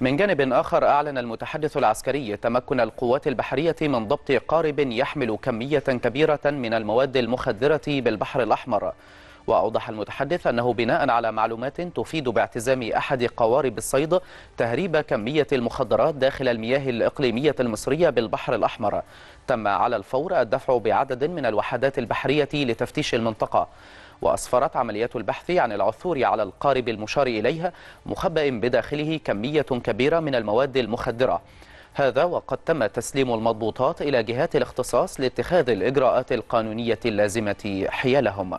من جانب آخر أعلن المتحدث العسكري تمكن القوات البحرية من ضبط قارب يحمل كمية كبيرة من المواد المخدرة بالبحر الأحمر وأوضح المتحدث أنه بناء على معلومات تفيد باعتزام أحد قوارب الصيد تهريب كمية المخدرات داخل المياه الإقليمية المصرية بالبحر الأحمر تم على الفور الدفع بعدد من الوحدات البحرية لتفتيش المنطقة وأسفرت عمليات البحث عن العثور على القارب المشار إليها مخبأ بداخله كمية كبيرة من المواد المخدرة هذا وقد تم تسليم المضبوطات إلى جهات الاختصاص لاتخاذ الإجراءات القانونية اللازمة حيالهم